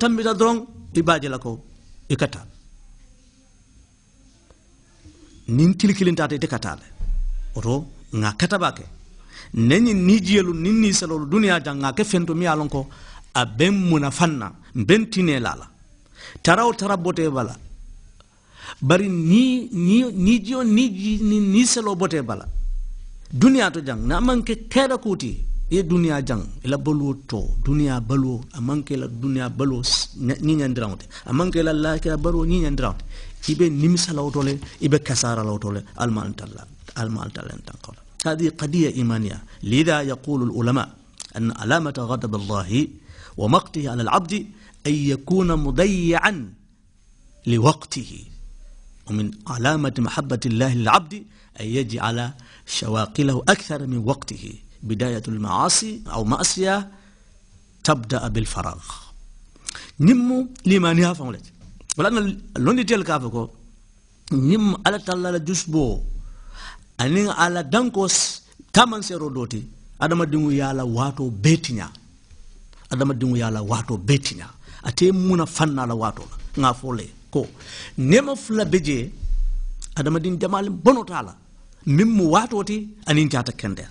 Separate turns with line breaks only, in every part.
tambita dɔrɔn i b'a jalakaw i ka nin tili kelen taata i tɛ ka taa dɛ o to nka kɛta b'a kɛ ne ni ni jiyelu ni ni salolu duniya jan nka kɛ fɛn to min y'a a bɛ n munafan na n bɛ tara o tara bote bala bari ni ni ni jiyo ni ni ni salo bɔtɛ ba duniya to jan n'a man kɛ kɛra ko i ye duniya jaŋ i la baluwo tɔ duniya baluwo a maŋ ke i la duniya baluwo ɲiɲandiraŋo te a maŋ ke i la laakira baluwo ɲiɲandiraŋo te i be nimisa la woto le i be kasara la woto le alma altalla alma altalla ntankaw la هذه قضية إيمانية لذا يقول العلماء أن علامة غضب الله ومقته على العبد أن يكون مضيعا لوقته ومن علامة محبة الله للعبد أن يجعل شواقله أكثر من وقته bidayatul maasi au maasiya tabda bil faragh limani nimmu limaniya faŋolete walanna londitel ka fo ko nim ala talla la jusbo ani ala dankos danko sero doti adama dingu yala wato betinya adama dingu yala wato betinya ate muna fanna la wato nga fole ko nema fula beje adama din jamaalin bonota la miŋ mu waato ti aniŋ jaata kendeya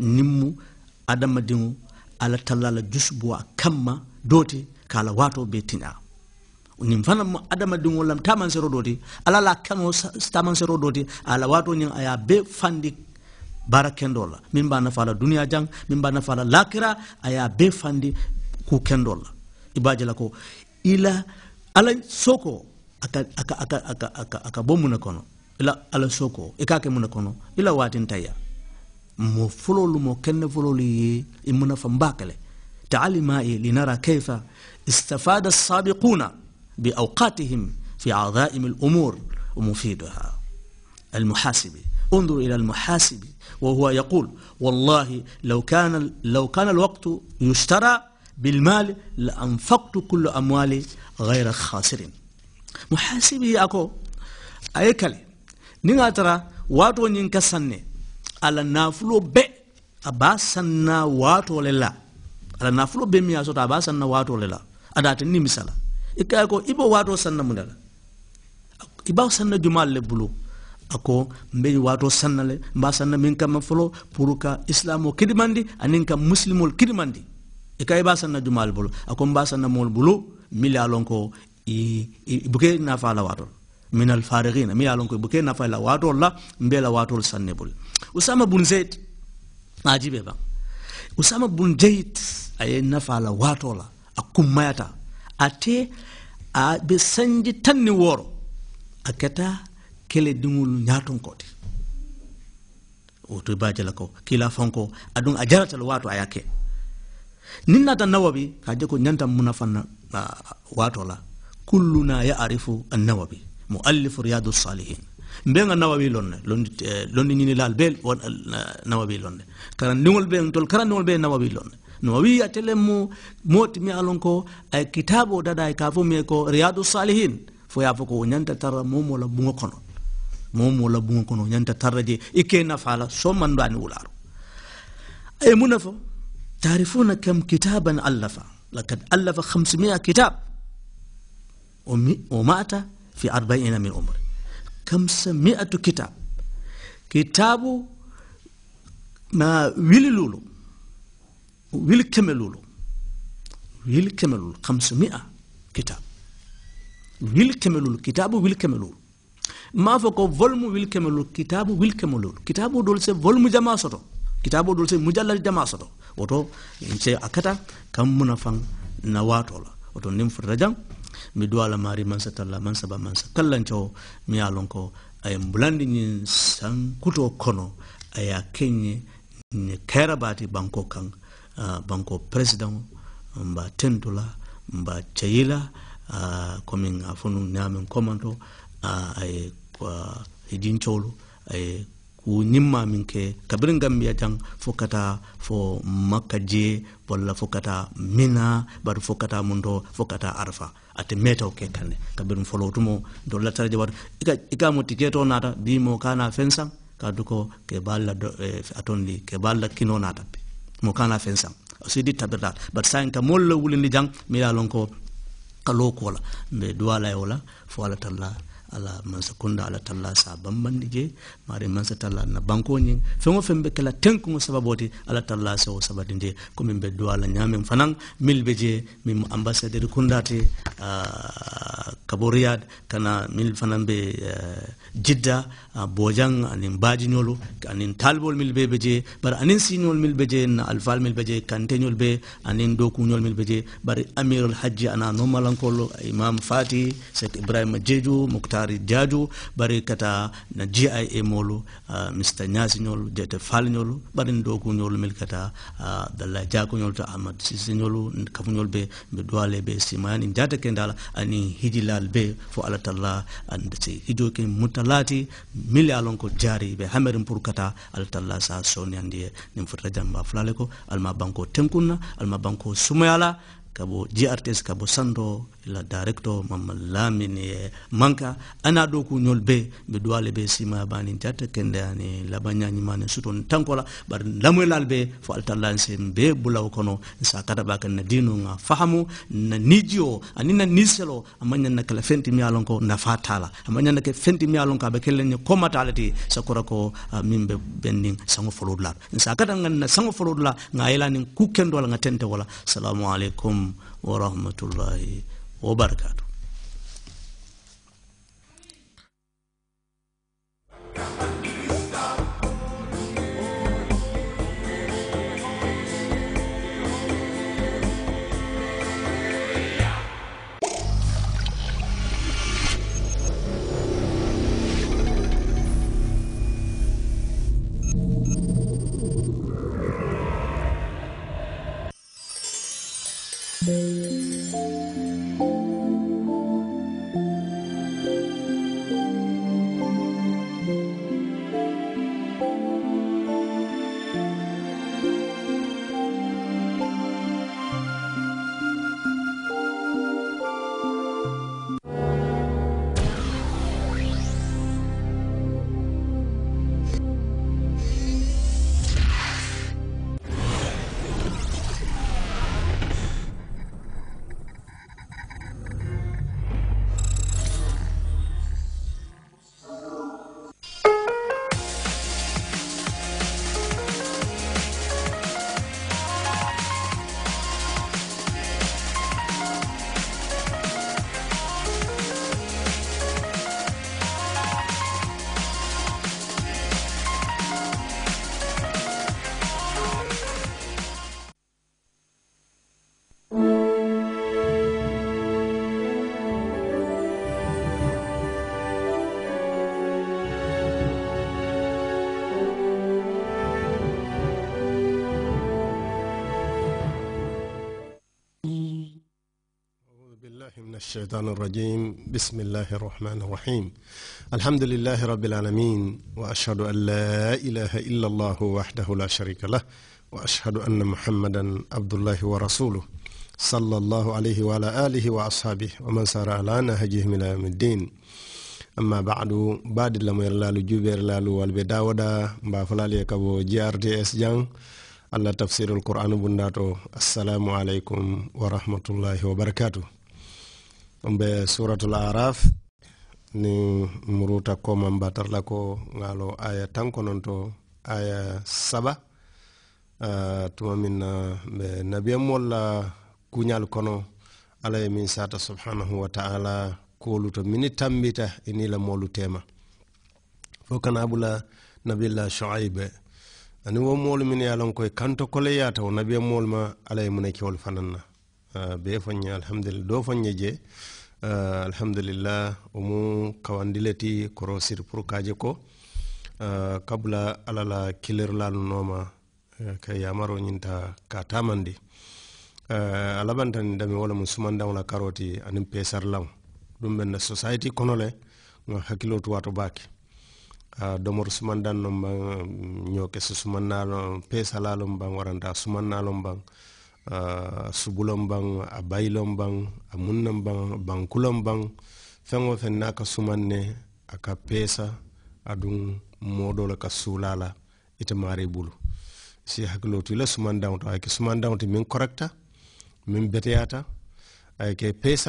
nimmu mu adamadenw ala talla la jusubu a kanma do te k'a la waatoo bee tiɲa nin fana mu adamadenw la taamansero do te ala la kanŋo taamansero do te a la waatoo nin a y'a bee fandi baara kendoo la min b'a nafa la duniya jaŋ min b'a nafa la lakira a y'a bee fandi k'u kendoo la i b'a jala ko i la ala soko aka aka aka aka aka, aka bo mun ne kɔnɔ i la ala soko i k'a kɛ mun ne kɔnɔ i la waatin ta mo fololu mo kenne fololu ye i munafa لنرى كيف استفاد السابقون بأوقاتهم في عظائم الأمور ومفيدها المحاسب انظر إلى المحاسب وهو يقول والله لو كان, لو كان الوقت يشترى بالمال لأنفقت كل أموالي غير خاسر محاسبه أكو أيكالي نيغا ترى واتو نينكسني ala nafulo bɛɛ a sanna waatoo le la ala nafulo bɛɛ min y'a sɔrɔ sanna waatoo le la a daa tɛ nimisa ko i b'o sanna mun de sanna juma le bolo a ko n bɛ sanna le n sanna min kama fɔlɔ pour ka kidimandi ani ka kidimandi i ka sanna juma le bolo a ko sanna mɔl bolo min ko i nafa la waatoo min alfarigina min y'a lɔn ko buke nafa la waatoo la n bɛ la waatoo sanne bolo Usama bin Zaid ajibe ba Usama bin Zaid ay nafala watola akumayata ate a be sanji tanni woro aketa kele dingul nyaton koti woto bajala ko kila fanko adun ajaratal wato ayake ninnata nawabi kaje ko nyanta munafan wato la kulluna ya'rifu an-nawabi muallif riyadus salihin mbenga nawawi lonne londi londi ñini laal be nawawi lonne kara ndiŋol be tol kara ndiŋol be nawawi lonne nawawi atele mu moti mi alon ko ay kitabo dada ka fo mi ko riyadu salihin fo ya fo ko ñanta tara momo la bungo kono momo la bungo kono ñanta tara je ike nafala so mandani wularo ay munafo تعرفون كم كتابا ألف لقد ألف 500 كتاب ومات في أربعين من عمره kamsa kitab kitabu ma wili lulu wili keme lulu wili keme lulu kamsa kitab wili keme lulu kitabu wili keme lulu ma fo ko volmu wili keme lulu kitabu wili keme lulu kitabu dol se volume jama soto kitabu dol se mujallal jama soto woto en akata kam munafan na woto nim fotata jam mi ala mari mansa talla mansa ba mansa kallancawo mi ye lon ko a ye bulandi ñiŋ sankuto kono a ye a ñe ñe kayira baati banko kaŋ uh, banko president mba tentu la mba ceyi la uh, komin a fo nuŋ ñaameŋ komanto uh, a ye uh, a ye u ni maa min kɛ gambiya jan fɔɔ ka taa fɔ makka jee walla fo ka taa mina bari fo ka taa mun tɔ ka taa arafa ate metaw ke kanne kabiri folo tumo dolla tara jabar ika ika mo tiketo nata bi mo kana fensa ka duko ke balla do eh, atondi ke balla kino nata mo kana fensa sidi tabirda bat sain ka molla wulindi jang mi ya lon ko kalo kola mbe duwala yola e fo ala talla ala mansa kunda ala talla sa bambandi je mari mansa talla na banko nyin fengo fembe kala tenkumo sababoti ala talla sa o sabadinde ko min be duwala nyamen fanan milbe je min ambassadeur kundati uh, ah, kaboriyad kana mil fanan be eh, jidda uh, ah, bojan anin bajiñolu anin talbol mil be je bari anin siñol mil je na alfal mil je kanteñol be anin dokuñol mil be je bari amirul hajji ana nomalankol imam fati sek ibrahima jeju muktar sari diadio ɓare kata na gia molu uh, mista ñasiñol jete falñol ɓaren dokuñol mil kata uh, dalla jakoñol to amad siseñol kafuñol ɓe ɓe dowale ɓe simayani jata kendala ani hijilal ɓe fo allah talla ande si hijo ke mutalati mili alon ko jaari hamerin pour kata allah talla sa soni andi jamba fulale ko alma banko tenkunna alma banko sumoyala kabo grts kabo sando la directo mama lamini eh, manka ana do ku ñol be be duwale be sima bani jatta kendani la labanya mane suton tankola bar lamoy lalbe fo alta lance be bulaw kono sa kata ba kan dinu nga fahamu na nijio anina niselo amanya na kala fenti mi alonko na fatala amanya na ke fenti mi alonko be kelen ni komatalati sakora ko ah, mimbe bending sango folodla sa kata ngana na sango folodla nga yelani ku kendo la ngatente wala assalamu alaikum ورحمة الله وبركاته Thank you.
الشيطان الرجيم بسم الله الرحمن الرحيم الحمد لله رب العالمين وأشهد أن لا إله إلا الله وحده لا شريك له وأشهد أن محمدا عبد الله ورسوله صلى الله عليه وعلى آله وأصحابه ومن سار على نهجه إلى يوم الدين أما بعد بعد la moyal lalu juber lalu walbe dawada mba falali kabo JRTS jang alla tafsirul qur'an bundato assalamu alaikum wa rahmatullahi ɓe suratul araf ni muruta koman batarla ko ngalo aya non to aya saba uh, ah, tuma min na ɓe nabiyamol la kuñal kono ala min sata subhanahu wa taala koolu to mini tambita ini la molu tema fo kana bula nabilla shuaib ani wo molu min ye a lon koye kanto koleyata wo nabiyamol ma ala ye munekewol fanan na Euh, be foñña alhamdulillah do foññe je uh, alhamdulillah omu kawandileti koro sir pour kaje ko uh, kabula alala kilirlalu noma uh, ka yamaro ñinta ka tamandi uh, alabantani dami wala mu sumandaŋola karoti aniŋ pesarlaŋo ɗum ɓen society kono le ŋa hakkilo tuwato baake euh, domor sumandan no baŋ ñoke so sumannalon pesalalo baŋ waranta sumannalon baŋ a uh, subulon baŋ a bayilon baŋ a munnan baŋ bankulon baŋ feŋ wo feŋ naa ka suman ne a ka peesa aduŋ moodo le ka suulaa la ite maari bulu si hakkiloo tu i la sumandaŋo to a ye ke sumandaŋo ti miŋ korekta miŋ beteyaata a ye ke peesa